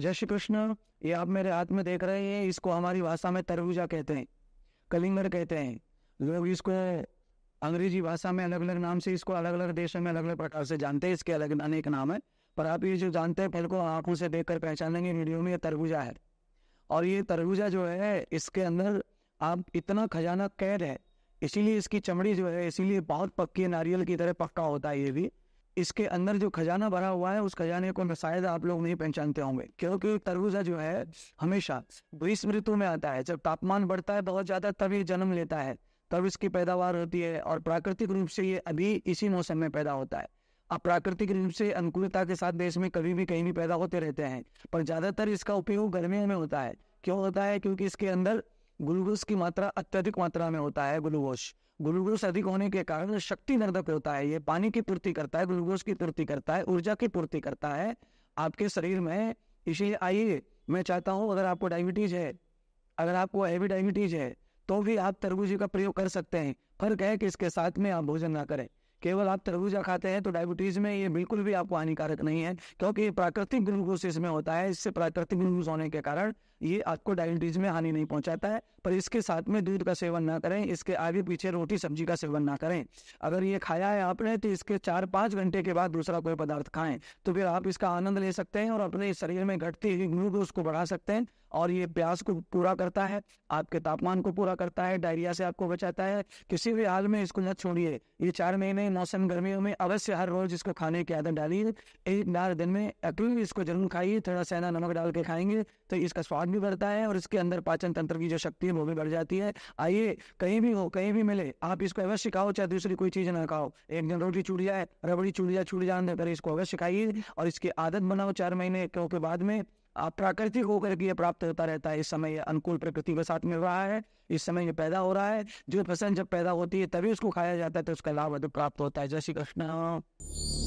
जय श्री कृष्ण ये आप मेरे हाथ में देख रहे हैं इसको हमारी भाषा में तरबूजा कहते हैं कलिंगर कहते हैं लोग मतलब इसको अंग्रेजी भाषा में अलग अलग नाम से इसको अलग अलग देशों में अलग अलग प्रकार से जानते हैं इसके अलग अनेक नाम है पर आप ये जो जानते हैं फल को आंखों से देख कर पहचानेंगे वीडियो में ये तरबूजा है और ये तरबूजा जो है इसके अंदर आप इतना खजाना कैद है इसीलिए इसकी चमड़ी जो है इसीलिए बहुत पक्की नारियल की तरह पक्का होता है ये भी इसके अंदर जो खजाना भरा हुआ है उस खजाने को शायद आप लोग नहीं पहचानते होंगे क्योंकि तरबूजा जो है हमेशा ग्रीष्म ऋतु में आता है जब तापमान बढ़ता है बहुत ज़्यादा तब ये जन्म लेता है तब इसकी पैदावार होती है और प्राकृतिक रूप से ये अभी इसी मौसम में पैदा होता है अब प्राकृतिक रूप से अनुकूलता के साथ देश में कभी भी कहीं भी पैदा होते रहते हैं पर ज़्यादातर इसका उपयोग गर्मियों में होता है क्यों होता है क्योंकि इसके अंदर ग्लूकोज की मात्रा अत्यधिक मात्रा में होता है ग्लूकोज ग्लूकोज अधिक होने के कारण शक्ति निर्धक होता है ये पानी की पूर्ति करता है ग्लूकोज की पूर्ति करता है ऊर्जा की पूर्ति करता है आपके शरीर में इसे आइए मैं चाहता हूँ अगर आपको डायबिटीज है अगर आपको हैवी डायबिटीज है तो भी आप तरबूजी का प्रयोग कर सकते हैं फर्क है कि इसके साथ में आप भोजन ना करें केवल आप तरबूजा खाते हैं तो डायबिटीज़ में ये बिल्कुल भी आपको हानिकारक नहीं है क्योंकि प्राकृतिक ग्लूकोज इसमें होता है इससे प्राकृतिक ग्लूकोज होने के कारण ये आपको डायबिटीज़ में हानि नहीं पहुंचाता है पर इसके साथ में दूध का सेवन ना करें इसके आगे पीछे रोटी सब्जी का सेवन ना करें अगर ये खाया है आपने तो इसके चार पाँच घंटे के बाद दूसरा कोई पदार्थ खाएं तो फिर आप इसका आनंद ले सकते हैं और अपने शरीर में घटती हुई ग्लूकोज को बढ़ा सकते हैं और ये प्यास को पूरा करता है आपके तापमान को पूरा करता है डायरिया से आपको बचाता है किसी भी हाल में इसको न छोड़िए ये चार महीने मौसम गर्मियों में अवश्य हर रोज इसको खाने की आदत डालिए एक बार दिन में अकेले इसको जरूर खाइए थोड़ा सेना नमक डाल के खाएंगे तो इसका स्वाद भी बढ़ता है और इसके अंदर पाचन तंत्र की जो शक्ति है वो भी बढ़ जाती है आइए कहीं भी हो कहीं भी मिले आप इसको अवश्य खाओ चाहे दूसरी कोई चीज़ ना खाओ एक दिन रोटी छूट जाए रबड़ी छूट जाए छूट जाने पर इसको अवश्य खाइए और इसकी आदत बनाओ चार महीने के बाद में प्राकृतिक होकर के प्राप्त होता रहता है इस समय अनुकूल प्रकृति के साथ मिल रहा है इस समय ये पैदा हो रहा है जो फसल जब पैदा होती है तभी उसको खाया जाता है तो उसका लाभ अधिक प्राप्त होता है जय श्री कृष्ण